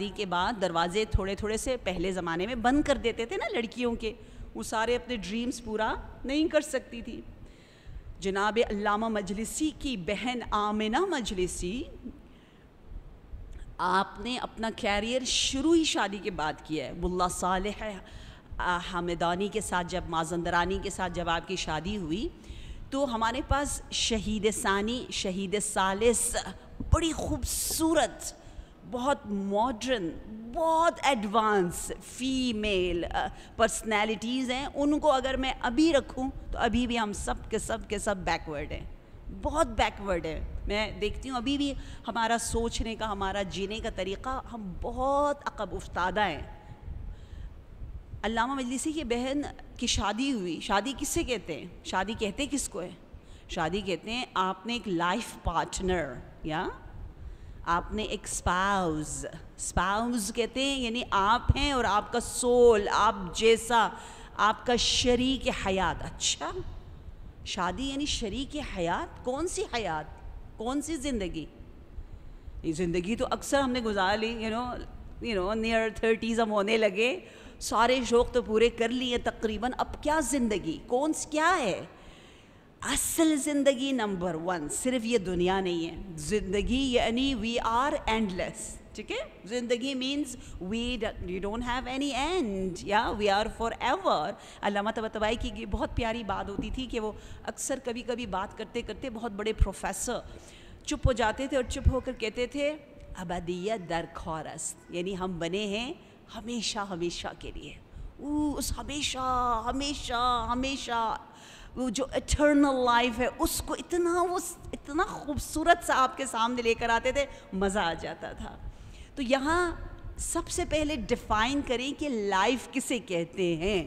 शादी के बाद दरवाजे थोड़े थोड़े से पहले ज़माने में बंद कर देते थे ना लड़कियों के वो सारे अपने ड्रीम्स पूरा नहीं कर सकती थी जनाब अल्लामा मजलिसी की बहन आमिना मजलिसी आपने अपना कैरियर शुरू ही शादी के बाद किया है मुल्ला साल हामिदानी के साथ जब माजंदरानी के साथ जब आपकी शादी हुई तो हमारे पास शहीद सानी शहीद सालिस बड़ी खूबसूरत बहुत मॉडर्न बहुत एडवांस फीमेल पर्सनैलिटीज़ हैं उनको अगर मैं अभी रखूं तो अभी भी हम सब के सब के सब बैकवर्ड हैं बहुत बैकवर्ड है मैं देखती हूँ अभी भी हमारा सोचने का हमारा जीने का तरीक़ा हम बहुत अकब उफ्तादा हैं अलामा मजलिसी की बहन की शादी हुई शादी किससे कहते हैं शादी कहते किसको है शादी कहते हैं आपने एक लाइफ पार्टनर या आपने एक स्पाउस स्पाउस कहते हैं यानी आप हैं और आपका सोल आप जैसा आपका शरीक हयात अच्छा शादी यानी शरीक हयात कौन सी हयात कौन सी ज़िंदगी ये ज़िंदगी तो अक्सर हमने गुजार ली you know you know near thirties हम होने लगे सारे शौक़ तो पूरे कर लिए तकरीबन अब क्या ज़िंदगी कौन क्या है असल ज़िंदगी नंबर वन सिर्फ ये दुनिया नहीं है ज़िंदगी यानी वी आर एंडलेस ठीक है ज़िंदगी means we you don't have any end या we are forever Allama Tabatabai की बहुत प्यारी बात होती थी कि वो अक्सर कभी कभी बात करते करते बहुत बड़े प्रोफेसर चुप हो जाते थे और चुप होकर कहते थे अबदिया दर खौरस यानी हम बने हैं हमेशा हमेशा के लिए उस हमेशा हमेशा हमेशा वो जो इटर्नल लाइफ है उसको इतना वो इतना खूबसूरत सा आपके सामने लेकर आते थे मज़ा आ जाता था तो यहाँ सबसे पहले डिफ़ाइन करें कि लाइफ किसे कहते हैं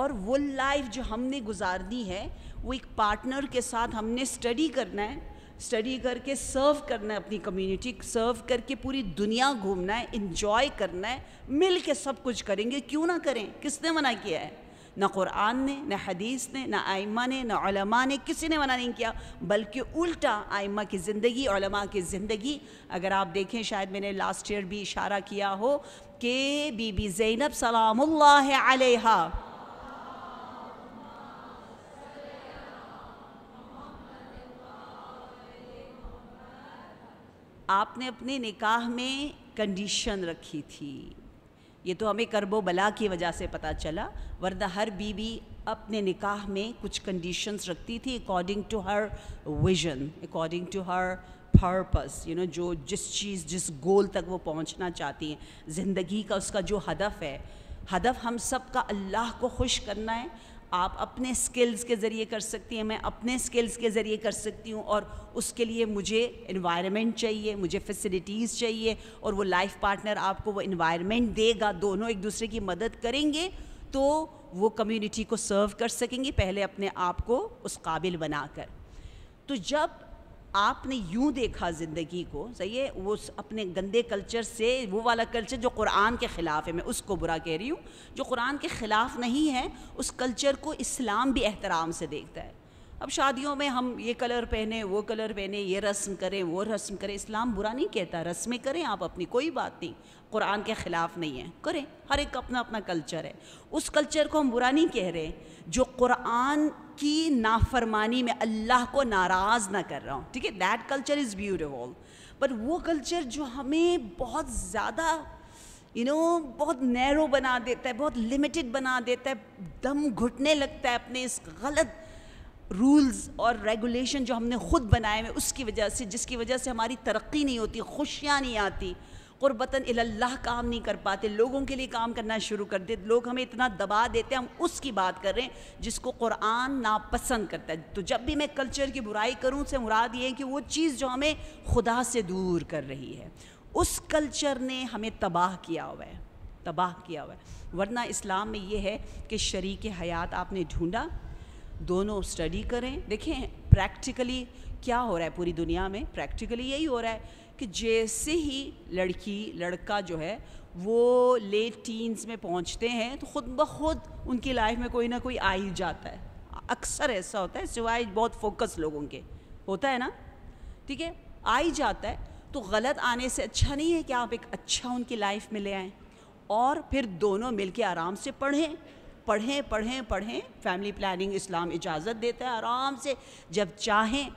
और वो लाइफ जो हमने गुजारनी है वो एक पार्टनर के साथ हमने स्टडी करना है स्टडी करके सर्व करना है अपनी कम्युनिटी सर्व करके पूरी दुनिया घूमना है इन्जॉय करना है मिल के सब कुछ करेंगे क्यों ना करें किसने मना किया है ना क़ुरान ने ना हदीस ने ना आइमा ने ना उलमा ने किसी ने मना नहीं किया बल्कि उल्टा आइमा की ज़िंदगी उलमा की ज़िंदगी अगर आप देखें शायद मैंने लास्ट ईयर भी इशारा किया हो कि बीबी ज़ैनब सलाम अलैहा आपने अपने निकाह में कंडीशन रखी थी ये तो हमें करबो बला की वजह से पता चला वरना हर बीवी अपने निकाह में कुछ कंडीशंस रखती थी according to her vision according to her purpose you know जो जिस चीज़ जिस गोल तक वो पहुंचना चाहती हैं ज़िंदगी का उसका जो हदफ है हदफ हम सब का अल्लाह को खुश करना है आप अपने स्किल्स के ज़रिए कर सकती हैं मैं अपने स्किल्स के ज़रिए कर सकती हूँ और उसके लिए मुझे इन्वायरमेंट चाहिए मुझे फैसिलिटीज़ चाहिए और वो लाइफ पार्टनर आपको वो इन्वायरमेंट देगा दोनों एक दूसरे की मदद करेंगे तो वो कम्युनिटी को सर्व कर सकेंगे पहले अपने आप को उस काबिल बनाकर तो जब आपने यूं देखा ज़िंदगी को सही है वो अपने गंदे कल्चर से वो वाला कल्चर जो कुरान के ख़िलाफ़ है मैं उसको बुरा कह रही हूँ जो कुरान के ख़िलाफ़ नहीं है उस कल्चर को इस्लाम भी एहतराम से देखता है अब शादियों में हम ये कलर पहने वो कलर पहने ये रस्म करें वो रस्म करें इस्लाम बुरा नहीं कहता रस्में करें आप अपनी कोई बात नहीं कुरान के ख़िलाफ़ नहीं है करें हर एक अपना अपना कल्चर है उस कल्चर को हम बुरा नहीं कह रहे जो कुरान की नाफरमानी में अल्लाह को नाराज़ ना कर रहा हूँ ठीक है that culture is beautiful but वो कल्चर जो हमें बहुत ज़्यादा यू you नो know, बहुत नैरो बना देता है बहुत लिमिटेड बना देता है दम घुटने लगता है अपने इस गलत रूल्स और रेगुलेशन जो हमने ख़ुद बनाए हुए उसकी वजह से जिसकी वजह से हमारी तरक्की नहीं होती खुशियाँ नहीं आती क़ुरबता अल्लाह काम नहीं कर पाते लोगों के लिए काम करना शुरू कर देते लोग हमें इतना दबा देते हैं हम उसकी बात कर रहे हैं जिसको कुरान नापसंद करता है तो जब भी मैं कल्चर की बुराई करूँ से मुराद ये है कि वो चीज़ जो हमें खुदा से दूर कर रही है उस कल्चर ने हमें तबाह किया हुआ है तबाह किया हुआ है वरना इस्लाम में ये है कि शरीक हयात आपने ढूँढा दोनों स्टडी करें देखें प्रैक्टिकली क्या हो रहा है पूरी दुनिया में प्रैक्टिकली यही हो रहा है कि जैसे ही लड़की लड़का जो है वो लेट टीन्स में पहुंचते हैं तो ख़ुद ब खुद उनकी लाइफ में कोई ना कोई आ ही जाता है अक्सर ऐसा होता है सिवाय बहुत फोकस लोगों के होता है ना ठीक है आ ही जाता है तो गलत आने से अच्छा नहीं है कि आप एक अच्छा उनकी लाइफ में ले आएँ और फिर दोनों मिलके आराम से पढ़ें पढ़ें पढ़ें पढ़ें फैमिली प्लानिंग इस्लाम इजाज़त देता है आराम से जब चाहें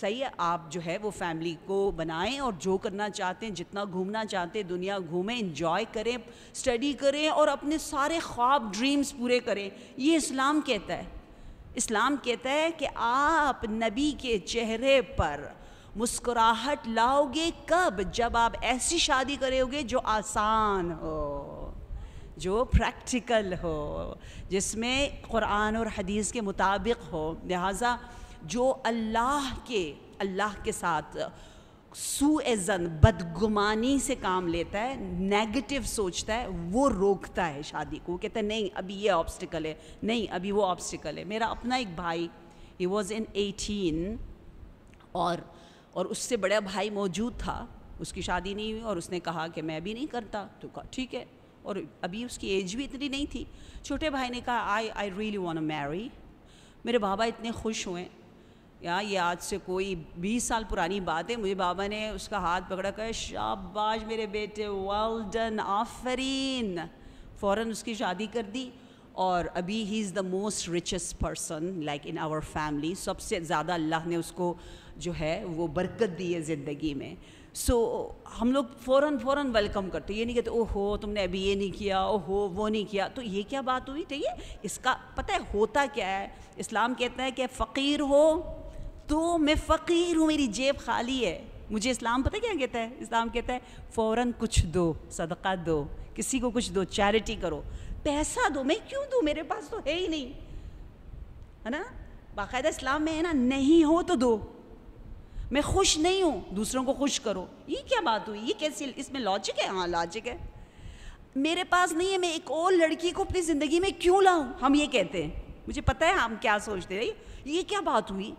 सही है आप जो है वो फैमिली को बनाएं और जो करना चाहते हैं जितना घूमना चाहते हैं दुनिया घूमें इंजॉय करें स्टडी करें और अपने सारे ख्वाब ड्रीम्स पूरे करें ये इस्लाम कहता है इस्लाम कहता है कि आप नबी के चेहरे पर मुस्कुराहट लाओगे कब जब आप ऐसी शादी करोगे जो आसान हो जो प्रैक्टिकल हो जिसमें कुरान और हदीस के मुताबिक हो लिहाजा जो अल्लाह के अल्लाह के साथ सुएज़न बदगुमानी से काम लेता है नेगेटिव सोचता है वो रोकता है शादी को कहता है नहीं अभी ये ऑब्स्टिकल है नहीं अभी वो ऑब्स्टिकल है मेरा अपना एक भाई ही वॉज़ इन एटीन और और उससे बड़ा भाई मौजूद था उसकी शादी नहीं हुई और उसने कहा कि मैं भी नहीं करता तो कहा ठीक है और अभी उसकी एज भी इतनी नहीं थी छोटे भाई ने कहा I I really want marry मेरे बाबा इतने खुश हुए यार ये आज से कोई बीस साल पुरानी बात है मुझे बाबा ने उसका हाथ पकड़ा कर शाबाश मेरे बेटे वेल डन आफरीन फ़ौर उसकी शादी कर दी और अभी ही is the most richest person like in our family सबसे ज़्यादा अल्लाह ने उसको जो है वो बरकत दी है ज़िंदगी में सो so, हम लोग फ़ौरन फ़ौरन वेलकम करते ये नहीं कहते हो तुमने अभी ये नहीं किया ओ हो वो नहीं किया तो ये क्या बात हुई ठीक तो है इसका पता है होता क्या है इस्लाम कहता है कि फ़कीर हो तो मैं फ़कीर हूँ मेरी जेब खाली है मुझे इस्लाम पता क्या कहता है इस्लाम कहता है फ़ौरन कुछ दो सदका दो किसी को कुछ दो चैरिटी करो पैसा दो मैं क्यों दूँ मेरे पास तो है ही नहीं है ना बाकायदा इस्लाम में है ना नहीं हो तो दो मैं खुश नहीं हूँ दूसरों को खुश करो ये क्या बात हुई ये कैसी इसमें लॉजिक है हाँ लॉजिक है मेरे पास नहीं है मैं एक और लड़की को अपनी ज़िंदगी में क्यों लाऊं हम ये कहते हैं मुझे पता है हम क्या सोचते हैं ये क्या बात हुई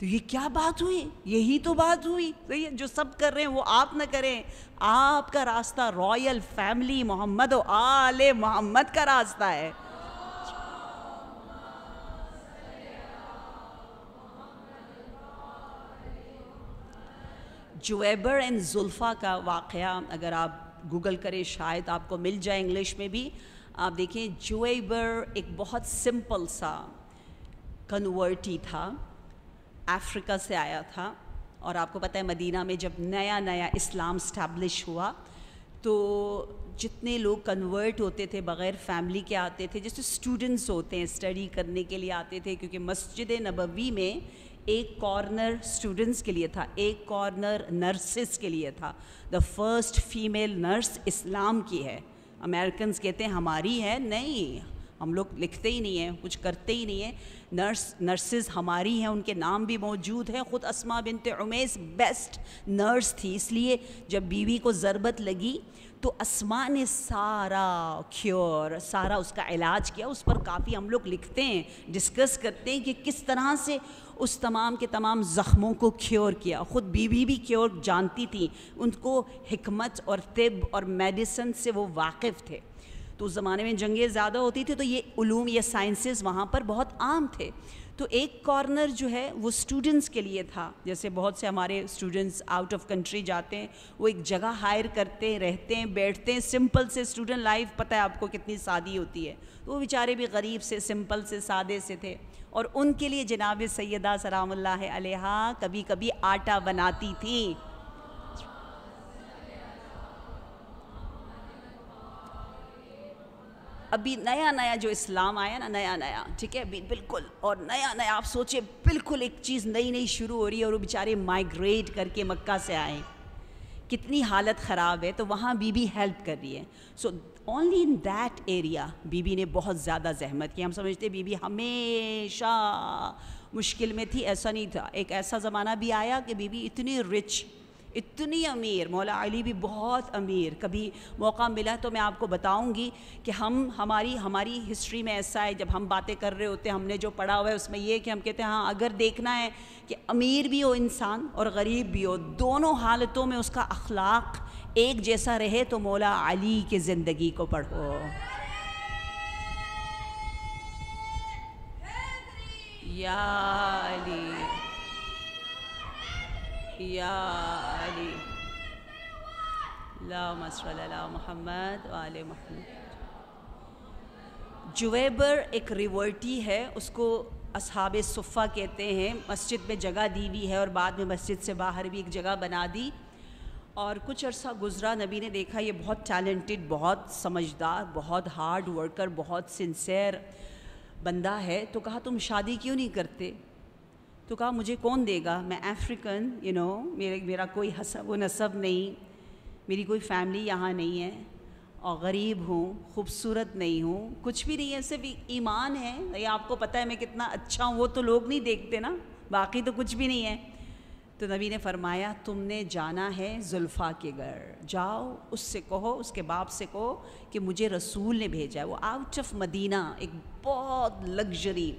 तो ये क्या बात हुई यही तो बात हुई तो जो सब कर रहे हैं वो आप ना करें आपका रास्ता रॉयल फैमिली मोहम्मद आले मोहम्मद का रास्ता है जुएबर एंड जुल्फ़ा का वाक़ अगर आप गूगल करें शायद आपको मिल जाए इंग्लिश में भी आप देखें जुएबर एक बहुत सिंपल सा कन्वर्टी था अफ्रीका से आया था और आपको पता है मदीना में जब नया नया इस्लाम स्टैब्लिश हुआ तो जितने लोग कन्वर्ट होते थे बग़ैर फैमिली के आते थे जैसे स्टूडेंट्स होते हैं स्टडी करने के लिए आते थे क्योंकि मस्जिद नबवी में एक कॉर्नर स्टूडेंट्स के लिए था एक कॉर्नर नर्सिस के लिए था द फर्स्ट फीमेल नर्स इस्लाम की है अमेरिकन कहते हैं हमारी है नहीं हम लोग लिखते ही नहीं हैं कुछ करते ही नहीं हैं नर्स नर्सिस हमारी हैं उनके नाम भी मौजूद हैं ख़ुद Asma binte Umays best nurse थी इसलिए जब बीवी को ज़रबत लगी तो असमा ने सारा क्योर सारा उसका इलाज किया उस पर काफ़ी हम लोग लिखते हैं डिस्कस करते हैं कि किस तरह से उस तमाम के तमाम ज़ख्मों को क्योर किया ख़ुद बीवी भी क्योर जानती थी उनको हमत और तिब और मेडिसन से वो वाकिफ़ थे तो उस ज़माने में जंगें ज़्यादा होती थी तो ये ूम या साइंसेस वहाँ पर बहुत आम थे तो एक कॉर्नर जो है वो स्टूडेंट्स के लिए था जैसे बहुत से हमारे स्टूडेंट्स आउट ऑफ कंट्री जाते हैं वो एक जगह हायर करते हैं रहते हैं बैठते हैं सिंपल से स्टूडेंट लाइफ पता है आपको कितनी सादी होती है तो वो बेचारे भी गरीब से सिंपल से सादे से थे और उनके लिए जनाब सैदा सलाम कभी कभी आटा बनाती थी अभी नया नया जो इस्लाम आया ना नया नया ठीक है अभी बिल्कुल और नया नया आप सोचे बिल्कुल एक चीज़ नई नई शुरू हो रही है और वो बेचारे माइग्रेट करके मक्का से आए कितनी हालत ख़राब है तो वहाँ बीबी हेल्प कर रही है so only in that area बीबी ने बहुत ज़्यादा जहमत की हम समझते बीबी हमेशा मुश्किल में थी ऐसा नहीं था एक ऐसा ज़माना भी आया कि बीबी इतनी रिच इतनी अमीर मौला अली भी बहुत अमीर कभी मौका मिला तो मैं आपको बताऊंगी कि हम हमारी हमारी हिस्ट्री में ऐसा है जब हम बातें कर रहे होते हैं हमने जो पढ़ा हुआ है उसमें ये कि हम कहते हैं हाँ अगर देखना है कि अमीर भी हो इंसान और गरीब भी हो दोनों हालतों में उसका अखलाक एक जैसा रहे तो मौला अली के ज़िंदगी को पढ़ो या मोहम्मद वाल मोहम्मद जुवेबर एक रिवर्टी है उसको अब सफ़ा कहते हैं मस्जिद में जगह दी हुई है और बाद में मस्जिद से बाहर भी एक जगह बना दी और कुछ अरसा गुज़रा नबी ने देखा ये बहुत टैलेंटेड बहुत समझदार बहुत हार्ड वर्कर बहुत सिंसेर बंदा है तो कहा तुम शादी क्यों नहीं करते तो कहा मुझे कौन देगा मैं अफ्रीकन यू नो मेरे मेरा कोई हसब व नसब नहीं मेरी कोई फैमिली यहाँ नहीं है और गरीब हूँ खूबसूरत नहीं हूँ कुछ भी नहीं है सिर्फ ईमान है ये आपको पता है मैं कितना अच्छा हूँ वो तो लोग नहीं देखते ना बाकी तो कुछ भी नहीं है तो नबी ने फरमाया तुमने जाना है जुल्फ़ा के घर जाओ उससे कहो उसके बाप से कहो कि मुझे रसूल ने भेजा है वो आउट ऑफ मदीना एक बहुत लग्जरी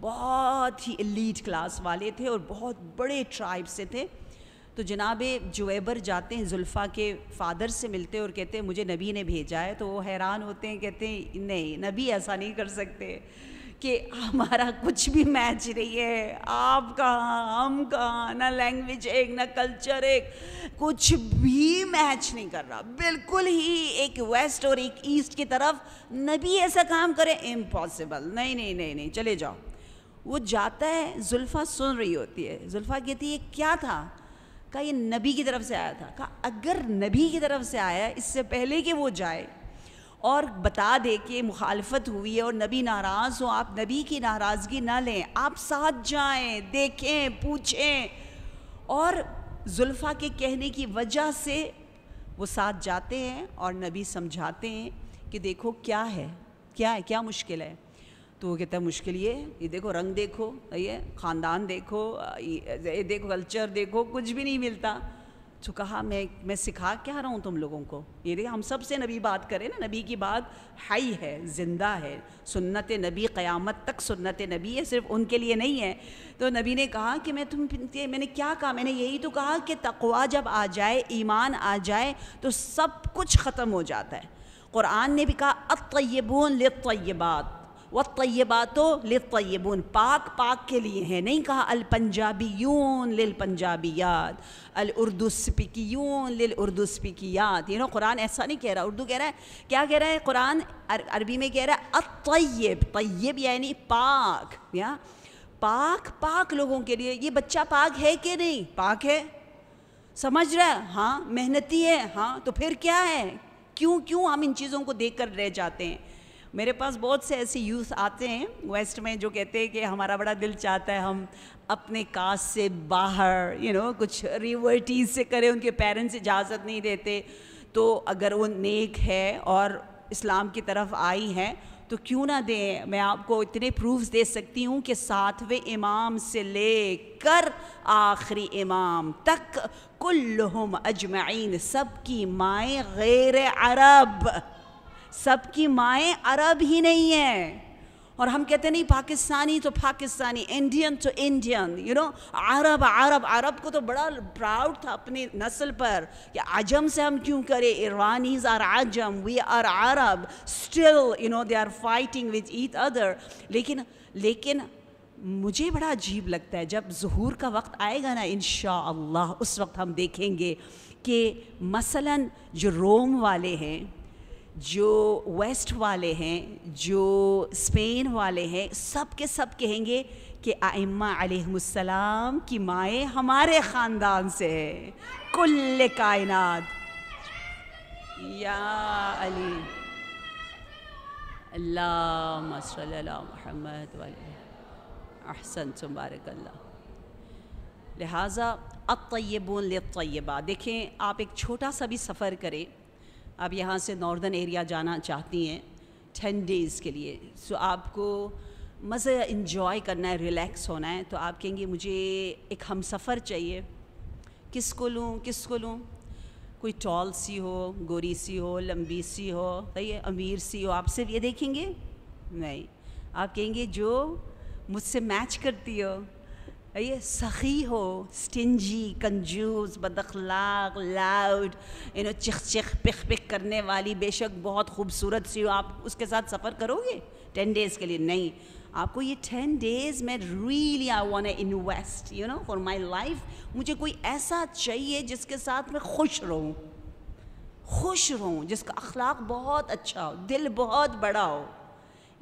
बहुत ही एलीट क्लास वाले थे और बहुत बड़े ट्राइब से थे तो जनाब जुएबर जाते हैं जुल्फ़ा के फादर से मिलते हैं और कहते हैं मुझे नबी ने भेजा है तो वो हैरान होते हैं कहते हैं नहीं नबी ऐसा नहीं कर सकते कि हमारा कुछ भी मैच नहीं है आप कहाँ हम कहाँ ना लैंग्वेज एक ना कल्चर एक कुछ भी मैच नहीं कर रहा बिल्कुल ही एक वेस्ट और एक ईस्ट की तरफ नबी ऐसा काम करे इम्पॉसिबल नहीं नहीं नहीं नहीं चले जाओ वो जाता है जुल्फ़ा सुन रही होती है जुल्फ़ा कहती है क्या था कहा ये नबी की तरफ से आया था कहा अगर नबी की तरफ से आया इससे पहले कि वो जाए और बता दे कि मुखालफत हुई है और नबी नाराज़ हो आप नबी की नाराज़गी ना लें आप साथ जाएं देखें पूछें और जुल्फ़ा के कहने की वजह से वो साथ जाते हैं और नबी समझाते हैं कि देखो क्या है क्या है क्या मुश्किल है तो वो कहता है मुश्किल ये ये देखो रंग देखो ये ख़ानदान देखो ये देखो कल्चर देखो कुछ भी नहीं मिलता तो कहा मैं मैं सिखा क्या रहा हूँ तुम लोगों को ये देखिए हम सब से नबी बात करें ना नबी की बात हाई है ज़िंदा है सुन्नत नबी क़यामत तक सुन्नत नबी है सिर्फ उनके लिए नहीं है तो नबी ने कहा कि मैं तुम मैंने क्या कहा मैंने यही तो कहा कि तकवा जब आ जाए ईमान आ जाए तो सब कुछ ख़त्म हो जाता है क़ुरान ने भी कहा अतयबून लबात व लिल लितयबून पाक पाक के लिए हैं नहीं कहा अल यून लिल याद अल उर्दू यून लिल उर्दू याद यू नो कुरान ऐसा नहीं कह रहा उर्दू कह रहा है क्या कह रहा है कुरान अरबी में कह रहा है अतयब तयब यानी पाक या पाक पाक लोगों के लिए ये बच्चा पाक है कि नहीं पाक है समझ रहा है हाँ मेहनती है हाँ तो फिर क्या है क्यों क्यों हम इन चीज़ों को देख कर रह जाते हैं मेरे पास बहुत से ऐसे यूथ आते हैं वेस्ट में जो कहते हैं कि हमारा बड़ा दिल चाहता है हम अपने कास्ट से बाहर यू you नो know, कुछ रिवर्टीज से करें उनके पेरेंट्स इजाज़त नहीं देते तो अगर वो नेक है और इस्लाम की तरफ आई है तो क्यों ना दें मैं आपको इतने प्रूफ्स दे सकती हूँ कि सातवें इमाम से ले कर आखिरी इमाम तक कुल्लुहुम अजमाइन सब की माएँ गैर अरब सबकी माएँ अरब ही नहीं है और हम कहते नहीं पाकिस्तानी तो पाकिस्तानी इंडियन तो Indian you know Arab Arab Arab को तो बड़ा प्राउड था अपनी नस्ल पर कि आजम से हम क्यों करें इरानीज आर आजम we are Arab still you know they are fighting with each other लेकिन लेकिन मुझे बड़ा अजीब लगता है जब जहूर का वक्त आएगा ना इन उस वक्त हम देखेंगे कि मसला जो रोम वाले हैं जो वेस्ट वाले हैं जो स्पेन वाले हैं सब के सब कहेंगे कि आइम्मा आलतम की माएँ हमारे ख़ानदान से हैं कुल्ल कायनात या अली अल्लाह महमद अहसन तुम्बारक लिहाजा अब तयबन तयबा देखें आप एक छोटा सा भी सफ़र करें आप यहाँ से नॉर्दर्न एरिया जाना चाहती हैं टेन डेज़ के लिए सो so, आपको मज़े इन्जॉय करना है रिलैक्स होना है तो आप कहेंगे मुझे एक हम सफ़र चाहिए किस को लूँ किस को लूँ कोई टॉल सी हो गोरी सी हो लंबी सी हो सही अमीर सी हो आप सिर्फ ये देखेंगे नहीं आप कहेंगे जो मुझसे मैच करती हो ये सखी हो स्टिंजी कंजूस बदखलाक लाउड यू नो चिख चिख पिख पिख करने वाली बेशक बहुत खूबसूरत सी हो आप उसके साथ सफ़र करोगे टेन डेज़ के लिए नहीं आपको ये टेन डेज़ में really I want invest you know for my life मुझे कोई ऐसा चाहिए जिसके साथ मैं खुश रहूँ खुश रहूँ जिसका अखलाक बहुत अच्छा हो दिल बहुत बड़ा हो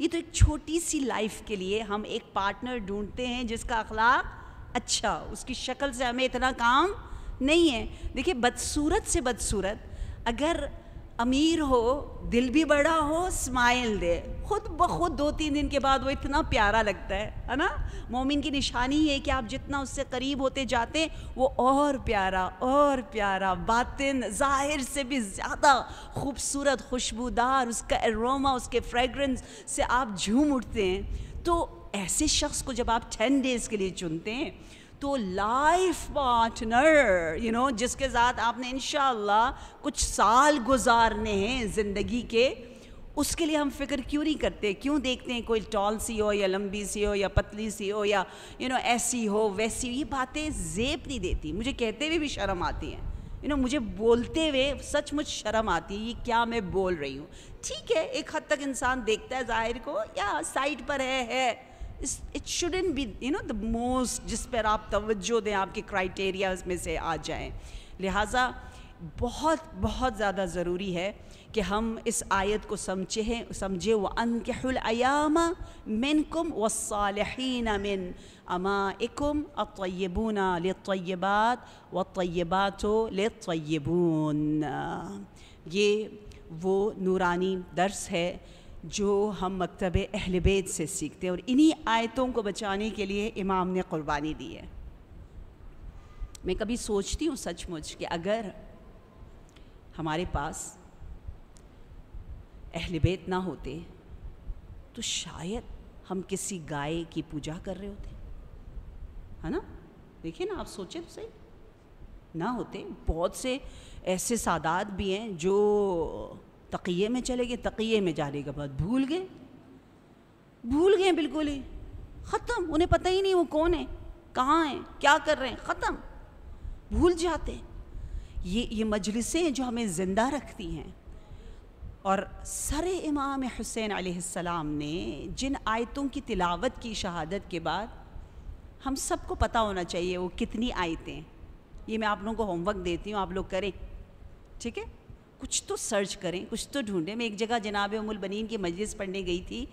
ये तो एक छोटी सी लाइफ के लिए हम एक पार्टनर ढूंढते हैं जिसका अखलाक अच्छा उसकी शक्ल से हमें इतना काम नहीं है देखिए बदसूरत से बदसूरत अगर अमीर हो दिल भी बड़ा हो स्माइल दे खुद ब खुद दो तीन दिन के बाद वो इतना प्यारा लगता है है ना मोमिन की निशानी है कि आप जितना उससे करीब होते जाते वो और प्यारा और प्यारा बातिन ज़ाहिर से भी ज़्यादा खूबसूरत खुशबूदार उसका एरोमा उसके फ्रेगरेंस से आप झूम उठते हैं तो ऐसे शख्स को जब आप टेन डेज़ के लिए चुनते हैं तो लाइफ पार्टनर यू नो जिसके साथ आपने इन कुछ साल गुजारने हैं ज़िंदगी के उसके लिए हम फिक्र क्यों नहीं करते क्यों देखते हैं कोई टॉल सी हो या लंबी सी हो या पतली सी हो या यू नो ऐसी हो वैसी हो ये बातें जेब नहीं देती मुझे कहते हुए भी शर्म आती हैं यू नो मुझे बोलते हुए सचमुच शर्म आती है ये क्या मैं बोल रही हूँ ठीक है एक हद तक इंसान देखता है जाहिर को या साइड पर है है it shouldn't be you know the most जिस पर आप तवज्जो दें आपके क्राइटेरिया में से आ जाएं लिहाजा बहुत बहुत ज़्यादा ज़रूरी है कि हम इस आयत को समझे हैं समझे व अनकहलयामा मिन कम वसालहन मिन अमा इकुम अतयबूना तयबात व तयबात तयबून ये वो नूरानी दर्स है जो हम मकतब अहल बैत से सीखते हैं और इन्हीं आयतों को बचाने के लिए इमाम ने क़ुरबानी दी है मैं कभी सोचती हूँ सचमुच कि अगर हमारे पास अहल बैत ना होते तो शायद हम किसी गाय की पूजा कर रहे होते है ना देखिए ना आप सोचें तो सही ना होते बहुत से ऐसे सादात भी हैं जो तकिए में चले गए तकिए में जाने के बाद भूल गए भूल गए बिल्कुल ही ख़त्म उन्हें पता ही नहीं वो कौन है कहाँ हैं क्या कर रहे हैं ख़त्म भूल जाते हैं ये ये मजलिसें जो हमें ज़िंदा रखती हैं और सर इमाम हुसैन आसमाम ने जिन आयतों की तिलावत की शहादत के बाद हम सबको पता होना चाहिए वो कितनी आयतें ये मैं आप लोगों को होमवर्क देती हूँ आप लोग करें ठीक है कुछ तो सर्च करें कुछ तो ढूंढें मैं एक जगह जनाब अमुल बनीन की मजलिस पढ़ने गई थी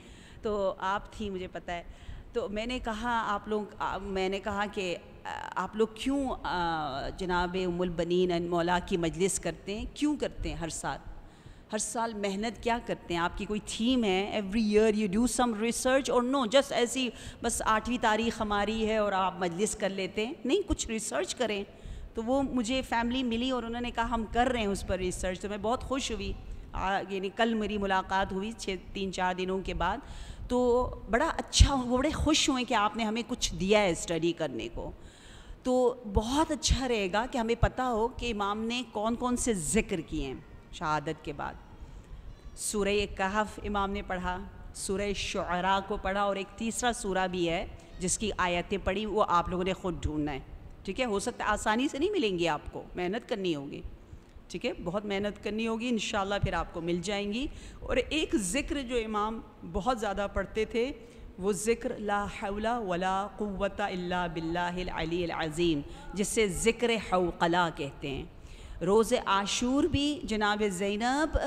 तो आप थी मुझे पता है तो मैंने कहा आप लोग मैंने कहा कि आप लोग क्यों जनाब उमुल बनीन मौला की मजलिस करते हैं क्यों करते हैं हर साल हर साल मेहनत क्या करते हैं आपकी कोई थीम है every year you do some research और नो जस्ट ऐसी बस आठवीं तारीख हमारी है और आप मजलिस कर लेते हैं नहीं कुछ रिसर्च करें तो वो मुझे फैमिली मिली और उन्होंने कहा हम कर रहे हैं उस पर रिसर्च तो मैं बहुत खुश हुई यानी कल मेरी मुलाकात हुई छः तीन चार दिनों के बाद तो बड़ा अच्छा वो बड़े खुश हुए कि आपने हमें कुछ दिया है स्टडी करने को तो बहुत अच्छा रहेगा कि हमें पता हो कि इमाम ने कौन कौन से जिक्र किए हैं शहादत के बाद सूर कहफ इमाम ने पढ़ा सूर शरा को पढ़ा और एक तीसरा सूरा भी है जिसकी आयतें पढ़ी वो आप लोगों ने खुद ढूंढना है ठीक है हो सकता है आसानी से नहीं मिलेंगी आपको मेहनत करनी होगी ठीक है बहुत मेहनत करनी होगी इन फिर आपको मिल जाएंगी और एक ज़िक्र जो इमाम बहुत ज़्यादा पढ़ते थे वो ज़िक्र ला वला क़वत अल्ला बिल्लाज़ीम जिससे ज़िक्र हौकला कहते हैं रोज़ आशूर भी जनाब ज़ैनब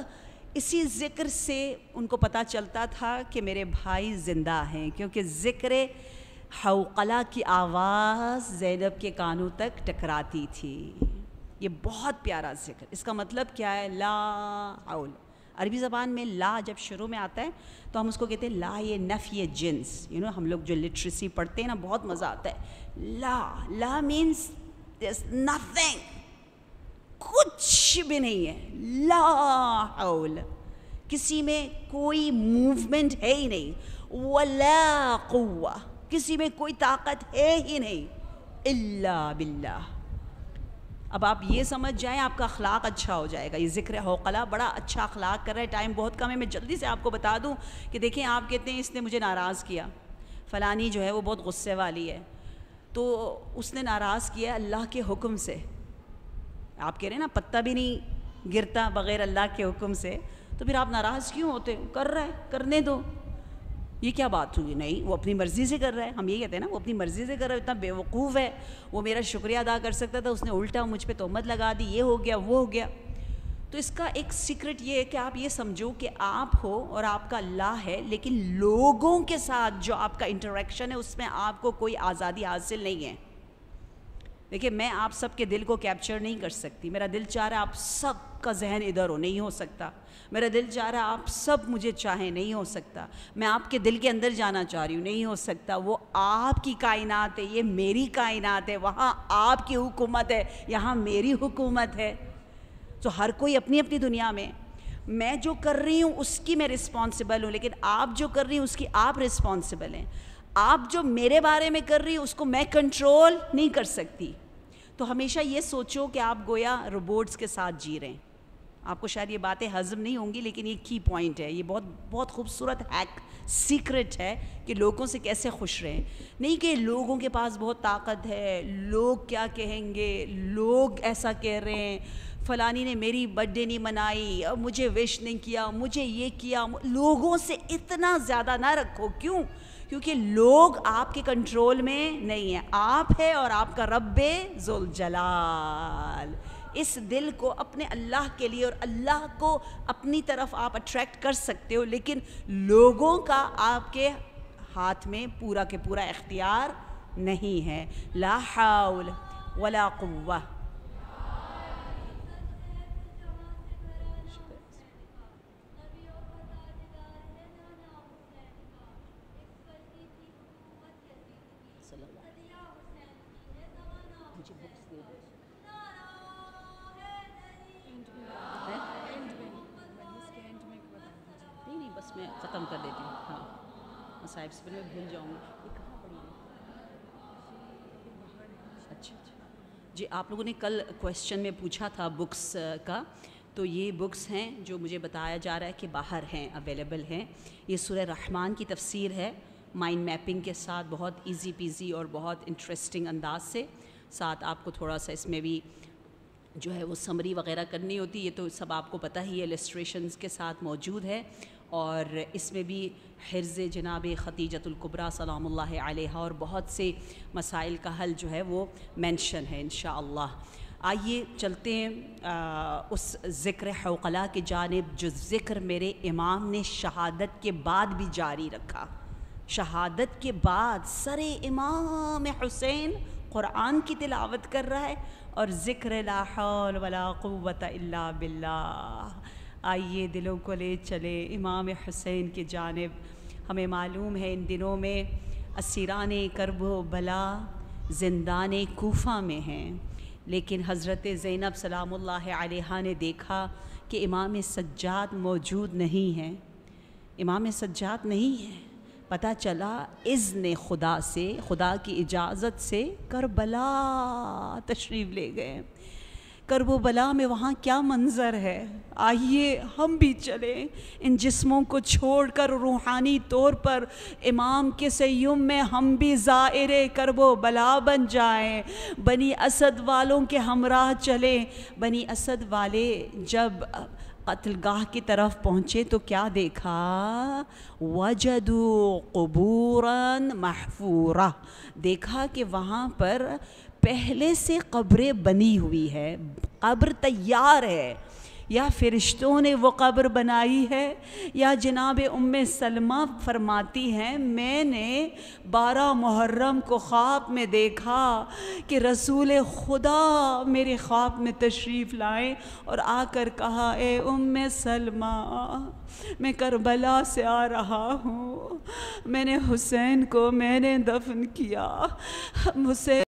इसी ज़िक्र से उनको पता चलता था कि मेरे भाई ज़िंदा हैं क्योंकि ज़िक्र हौकला की आवाज़ ज़ैनब के कानों तक टकराती थी ये बहुत प्यारा जिक्र इसका मतलब क्या है ला हाउल अरबी ज़बान में ला जब शुरू में आता है तो हम उसको कहते हैं ला ये नफ़ ये जिन्स यू नो हम लोग जो लिटरेसी पढ़ते हैं ना बहुत मज़ा आता है ला ला मीन्स नथिंग कुछ भी नहीं है ला हाउल किसी में कोई मूवमेंट है ही नहीं वला कौआ किसी में कोई ताकत है ही नहीं इल्ला बिल्ला अब आप ये समझ जाएं आपका अखलाक अच्छा हो जाएगा ये जिक्र हौकला बड़ा अच्छा अखलाक कर रहा है टाइम बहुत कम है मैं जल्दी से आपको बता दूं कि देखें आप कहते हैं इसने मुझे नाराज़ किया फ़लानी जो है वो बहुत गुस्से वाली है तो उसने नाराज़ किया अल्लाह के हुक्म से आप कह रहे हैं ना पत्ता भी नहीं गिरता बग़ैर अल्लाह के हुक्म से तो फिर आप नाराज़ क्यों होते हो कर रहा है करने दो ये क्या बात हुई नहीं वो अपनी मर्ज़ी से कर रहा है हम ये कहते हैं ना वो अपनी मर्ज़ी से कर रहा है इतना बेवकूफ़ है वो मेरा शुक्रिया अदा कर सकता था उसने उल्टा मुझ पर तोहमत लगा दी ये हो गया वो हो गया तो इसका एक सीक्रेट ये है कि आप ये समझो कि आप हो और आपका अल्लाह है लेकिन लोगों के साथ जो आपका इंटरेक्शन है उसमें आपको कोई आज़ादी हासिल नहीं है देखिए मैं आप सबके दिल को कैप्चर नहीं कर सकती मेरा दिल चाह रहा है आप सबका जहन इधर हो नहीं हो सकता मेरा दिल चाह रहा आप सब मुझे चाहें नहीं हो सकता मैं आपके दिल के अंदर जाना चाह रही हूँ नहीं हो सकता वो आपकी कायनात है ये मेरी कायनात है वहाँ आपकी हुकूमत है यहाँ मेरी हुकूमत है तो हर कोई अपनी अपनी दुनिया में मैं जो कर रही हूँ उसकी मैं रिस्पॉन्सिबल हूँ लेकिन आप जो कर रही हूँ उसकी आप रिस्पॉन्सिबल हैं आप जो मेरे बारे में कर रही हूँ उसको मैं कंट्रोल नहीं कर सकती तो हमेशा ये सोचो कि आप गोया रोबोट्स के साथ जी रहे हैं आपको शायद ये बातें हजम नहीं होंगी लेकिन ये की पॉइंट है ये बहुत बहुत खूबसूरत हैक सीक्रेट है कि लोगों से कैसे खुश रहें नहीं कि लोगों के पास बहुत ताकत है लोग क्या कहेंगे लोग ऐसा कह रहे हैं फ़लानी ने मेरी बर्थडे नहीं मनाई अब मुझे विश नहीं किया मुझे ये किया लोगों से इतना ज़्यादा ना रखो क्यों क्योंकि लोग आपके कंट्रोल में नहीं है आप है और आपका रब्बे जुल जलाल इस दिल को अपने अल्लाह के लिए और अल्लाह को अपनी तरफ आप अट्रैक्ट कर सकते हो लेकिन लोगों का आपके हाथ में पूरा के पूरा इख्तियार नहीं है ला हाउल वला कुव्वा जी आप लोगों ने कल क्वेश्चन में पूछा था बुक्स का तो ये बुक्स हैं जो मुझे बताया जा रहा है कि बाहर हैं अवेलेबल हैं ये सुरह रहमान की तफसीर है माइंड मैपिंग के साथ बहुत इजी पीजी और बहुत इंटरेस्टिंग अंदाज से साथ आपको थोड़ा सा इसमें भी जो है वो समरी वगैरह करनी होती है ये तो सब आपको पता ही है एलिस्ट्रेशन के साथ मौजूद है और इसमें भी हिरज़ जनाब ख़तीजतुल्कुब्रा सलाम आलिहा और बहुत से मसाइल का हल जो है वो मेंशन है इन आइए चलते हैं आ, उस ज़िक्र हौकला की जानब जो ज़िक्र मेरे इमाम ने शहादत के बाद भी जारी रखा शहादत के बाद सरे इमाम हुसैन क़ुरान की तिलावत कर रहा है और ज़िक्र लाहौल वला क़ुवत इल्ला बिल्ला आइए दिलों को ले चले इमाम हुसैन की जानब हमें मालूम है इन दिनों में असीरान करब बला जिंदान कोफ़ा में हैं लेकिन हज़रत ज़ैनब सलाम ने देखा कि इमाम सज्जात मौजूद नहीं हैं इमाम सज्जात नहीं है पता चला इज़्न खुदा से खुदा की इजाज़त से करबला तशरीफ़ ले गए करबोबला में वहाँ क्या मंज़र है आइए हम भी चलें इन जिस्मों को छोड़कर रूहानी तौर पर इमाम के सयम में हम भी ज़ायर करबो बला बन जाएं बनी असद वालों के हमराह चलें बनी असद वाले जब कतलगाह की तरफ पहुँचे तो क्या देखा वजदू कबूरन महफूरा देखा कि वहाँ पर पहले से कब्रें बनी हुई है कब्र तैयार है या फ़रिश्तों ने वो कब्र बनाई है या जनाब उम सलमा फरमाती हैं मैंने बारह मुहर्रम को ख्वाब में देखा कि रसूल खुदा मेरे ख्वाब में तशरीफ़ लाए और आकर कहा ए उम सलमा मैं करबला से आ रहा हूँ मैंने हुसैन को मैंने दफन किया हुसैन